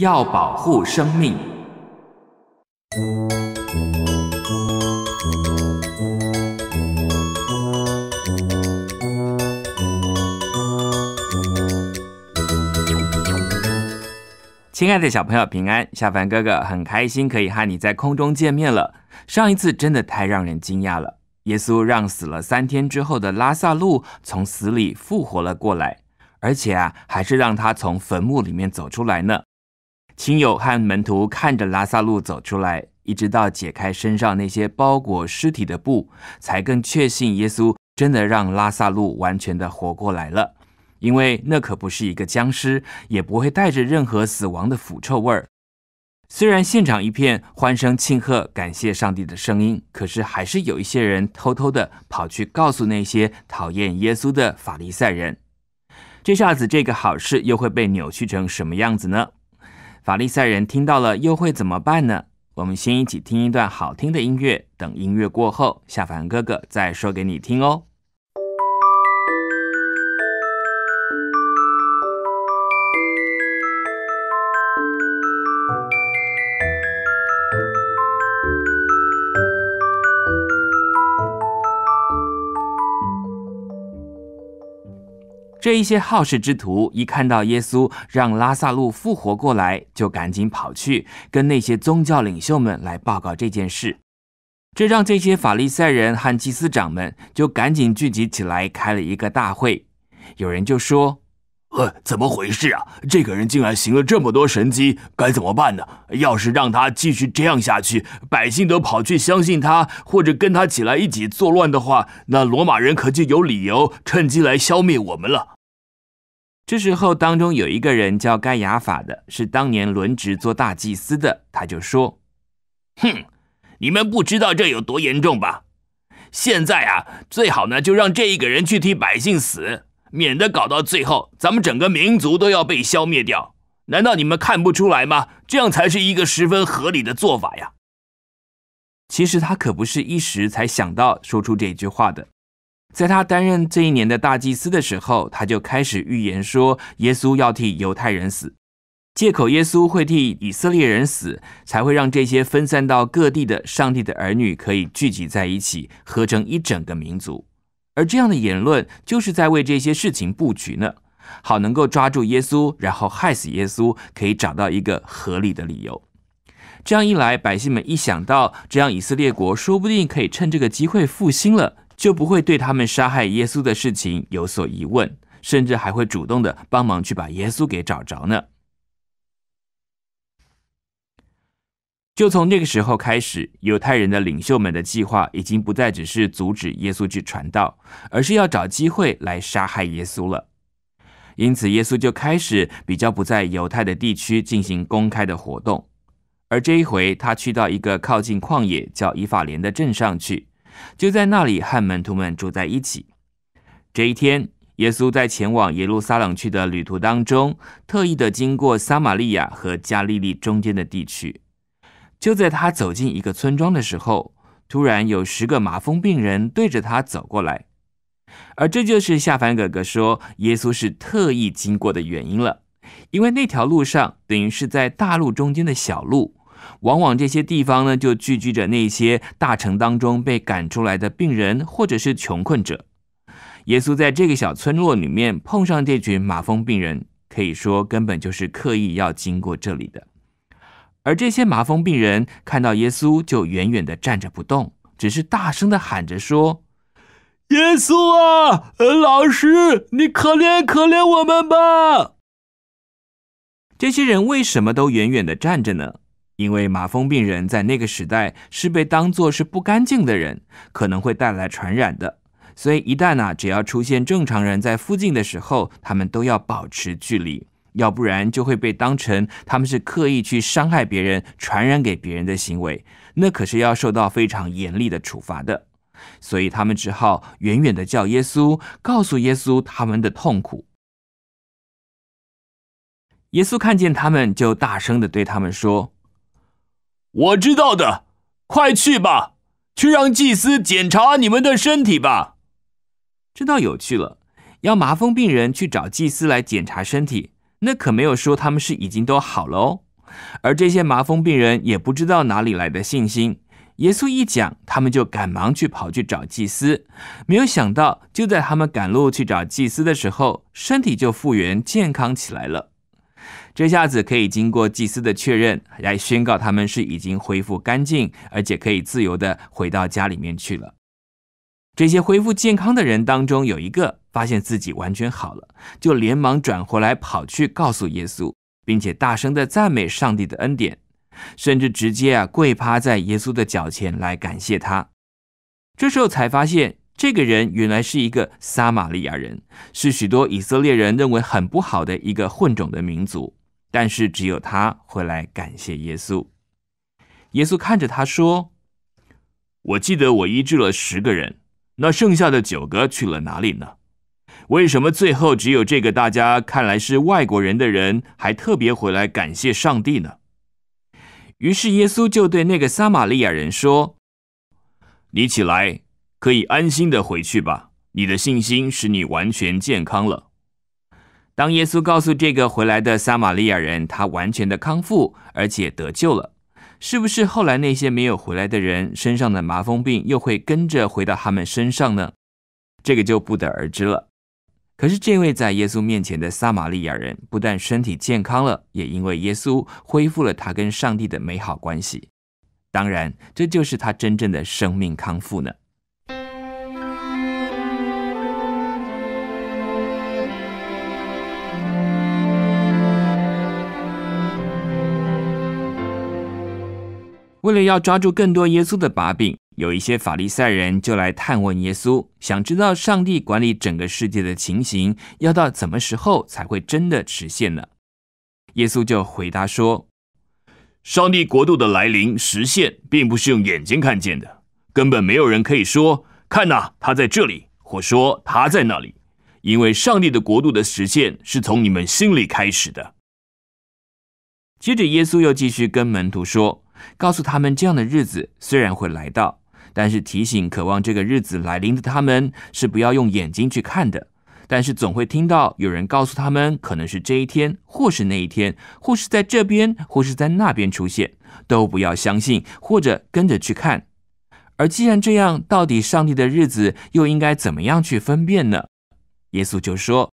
要保护生命。亲爱的小朋友，平安，夏凡哥哥很开心可以和你在空中见面了。上一次真的太让人惊讶了，耶稣让死了三天之后的拉萨路从死里复活了过来，而且啊，还是让他从坟墓里面走出来呢。亲友和门徒看着拉萨路走出来，一直到解开身上那些包裹尸体的布，才更确信耶稣真的让拉萨路完全的活过来了。因为那可不是一个僵尸，也不会带着任何死亡的腐臭味儿。虽然现场一片欢声庆贺、感谢上帝的声音，可是还是有一些人偷偷的跑去告诉那些讨厌耶稣的法利赛人。这下子，这个好事又会被扭曲成什么样子呢？法利赛人听到了又会怎么办呢？我们先一起听一段好听的音乐，等音乐过后，夏凡哥哥再说给你听哦。这一些好事之徒一看到耶稣让拉萨路复活过来，就赶紧跑去跟那些宗教领袖们来报告这件事，这让这些法利赛人和祭司长们就赶紧聚集起来开了一个大会，有人就说。呃，怎么回事啊？这个人竟然行了这么多神迹，该怎么办呢？要是让他继续这样下去，百姓都跑去相信他，或者跟他起来一起作乱的话，那罗马人可就有理由趁机来消灭我们了。这时候当中有一个人叫盖亚法的，是当年轮值做大祭司的，他就说：“哼，你们不知道这有多严重吧？现在啊，最好呢就让这一个人去替百姓死。”免得搞到最后，咱们整个民族都要被消灭掉。难道你们看不出来吗？这样才是一个十分合理的做法呀。其实他可不是一时才想到说出这句话的。在他担任这一年的大祭司的时候，他就开始预言说，耶稣要替犹太人死，借口耶稣会替以色列人死，才会让这些分散到各地的上帝的儿女可以聚集在一起，合成一整个民族。而这样的言论就是在为这些事情布局呢，好能够抓住耶稣，然后害死耶稣，可以找到一个合理的理由。这样一来，百姓们一想到这样，以色列国说不定可以趁这个机会复兴了，就不会对他们杀害耶稣的事情有所疑问，甚至还会主动的帮忙去把耶稣给找着呢。就从那个时候开始，犹太人的领袖们的计划已经不再只是阻止耶稣去传道，而是要找机会来杀害耶稣了。因此，耶稣就开始比较不在犹太的地区进行公开的活动。而这一回，他去到一个靠近旷野叫以法莲的镇上去，就在那里和门徒们住在一起。这一天，耶稣在前往耶路撒冷去的旅途当中，特意的经过撒玛利亚和加利利中间的地区。就在他走进一个村庄的时候，突然有十个麻风病人对着他走过来，而这就是夏凡哥哥说耶稣是特意经过的原因了。因为那条路上等于是在大路中间的小路，往往这些地方呢就聚居着那些大城当中被赶出来的病人或者是穷困者。耶稣在这个小村落里面碰上这群麻风病人，可以说根本就是刻意要经过这里的。而这些麻风病人看到耶稣，就远远的站着不动，只是大声的喊着说：“耶稣啊，老师，你可怜可怜我们吧！”这些人为什么都远远的站着呢？因为麻风病人在那个时代是被当作是不干净的人，可能会带来传染的，所以一旦啊，只要出现正常人在附近的时候，他们都要保持距离。要不然就会被当成他们是刻意去伤害别人、传染给别人的行为，那可是要受到非常严厉的处罚的。所以他们只好远远的叫耶稣，告诉耶稣他们的痛苦。耶稣看见他们，就大声的对他们说：“我知道的，快去吧，去让祭司检查你们的身体吧。”这倒有趣了，要麻风病人去找祭司来检查身体。那可没有说他们是已经都好了哦，而这些麻风病人也不知道哪里来的信心，耶稣一讲，他们就赶忙去跑去找祭司，没有想到，就在他们赶路去找祭司的时候，身体就复原健康起来了，这下子可以经过祭司的确认来宣告他们是已经恢复干净，而且可以自由的回到家里面去了。这些恢复健康的人当中，有一个发现自己完全好了，就连忙转回来跑去告诉耶稣，并且大声的赞美上帝的恩典，甚至直接啊跪趴在耶稣的脚前来感谢他。这时候才发现，这个人原来是一个撒玛利亚人，是许多以色列人认为很不好的一个混种的民族，但是只有他回来感谢耶稣。耶稣看着他说：“我记得我医治了十个人。”那剩下的九个去了哪里呢？为什么最后只有这个大家看来是外国人的人，还特别回来感谢上帝呢？于是耶稣就对那个撒玛利亚人说：“你起来，可以安心的回去吧，你的信心使你完全健康了。”当耶稣告诉这个回来的撒玛利亚人，他完全的康复，而且得救了。是不是后来那些没有回来的人身上的麻风病又会跟着回到他们身上呢？这个就不得而知了。可是这位在耶稣面前的撒玛利亚人不但身体健康了，也因为耶稣恢复了他跟上帝的美好关系。当然，这就是他真正的生命康复呢。为了要抓住更多耶稣的把柄，有一些法利赛人就来探问耶稣，想知道上帝管理整个世界的情形要到什么时候才会真的实现呢？耶稣就回答说：“上帝国度的来临实现，并不是用眼睛看见的，根本没有人可以说‘看呐，他在这里’，或说‘他在那里’，因为上帝的国度的实现是从你们心里开始的。”接着，耶稣又继续跟门徒说。告诉他们，这样的日子虽然会来到，但是提醒渴望这个日子来临的他们是不要用眼睛去看的。但是总会听到有人告诉他们，可能是这一天，或是那一天，或是在这边，或是在那边出现，都不要相信或者跟着去看。而既然这样，到底上帝的日子又应该怎么样去分辨呢？耶稣就说：“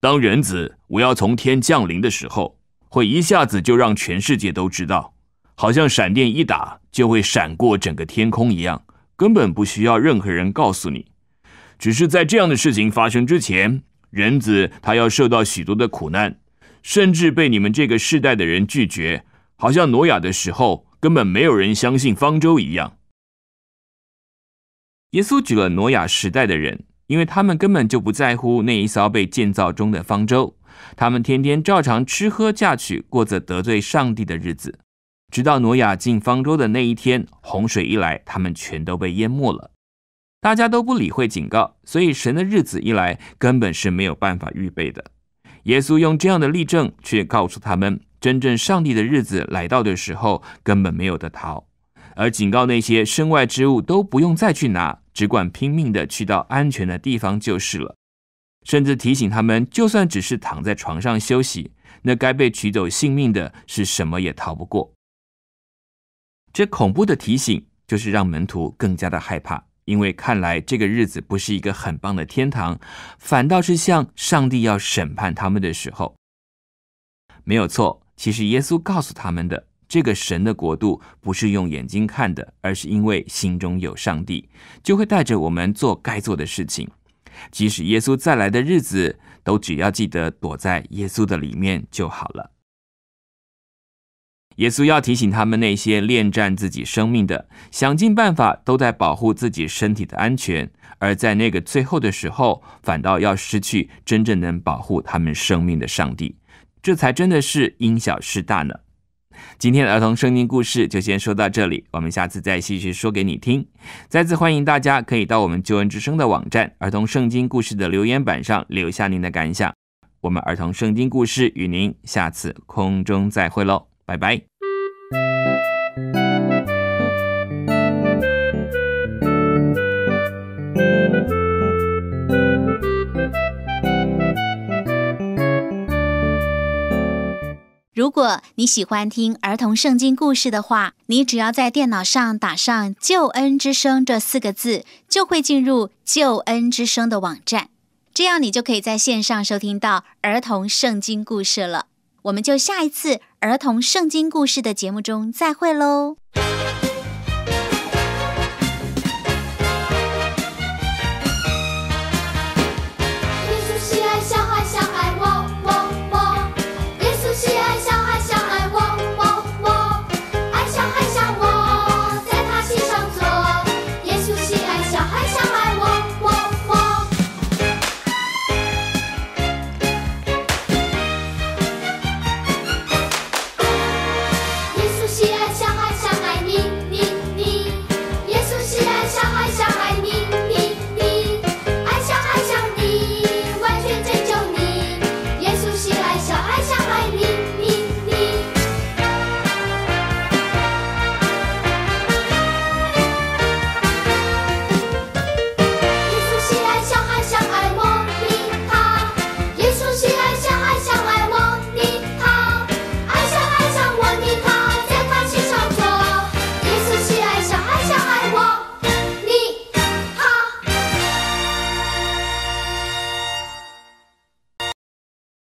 当人子我要从天降临的时候，会一下子就让全世界都知道。”好像闪电一打就会闪过整个天空一样，根本不需要任何人告诉你。只是在这样的事情发生之前，人子他要受到许多的苦难，甚至被你们这个世代的人拒绝。好像挪亚的时候根本没有人相信方舟一样。耶稣举了挪亚时代的人，因为他们根本就不在乎那一艘被建造中的方舟，他们天天照常吃喝嫁娶，过着得罪上帝的日子。直到挪亚进方舟的那一天，洪水一来，他们全都被淹没了。大家都不理会警告，所以神的日子一来，根本是没有办法预备的。耶稣用这样的例证，却告诉他们：真正上帝的日子来到的时候，根本没有得逃。而警告那些身外之物都不用再去拿，只管拼命的去到安全的地方就是了。甚至提醒他们，就算只是躺在床上休息，那该被取走性命的是什么也逃不过。这恐怖的提醒，就是让门徒更加的害怕，因为看来这个日子不是一个很棒的天堂，反倒是像上帝要审判他们的时候。没有错，其实耶稣告诉他们的，这个神的国度不是用眼睛看的，而是因为心中有上帝，就会带着我们做该做的事情。即使耶稣再来的日子，都只要记得躲在耶稣的里面就好了。耶稣要提醒他们，那些恋战自己生命的，想尽办法都在保护自己身体的安全，而在那个最后的时候，反倒要失去真正能保护他们生命的上帝，这才真的是因小失大呢。今天的儿童圣经故事就先说到这里，我们下次再继续说给你听。再次欢迎大家可以到我们救恩之声的网站儿童圣经故事的留言板上留下您的感想。我们儿童圣经故事与您下次空中再会喽。拜拜。如果你喜欢听儿童圣经故事的话，你只要在电脑上打上“救恩之声”这四个字，就会进入“救恩之声”的网站，这样你就可以在线上收听到儿童圣经故事了。我们就下一次儿童圣经故事的节目中再会喽。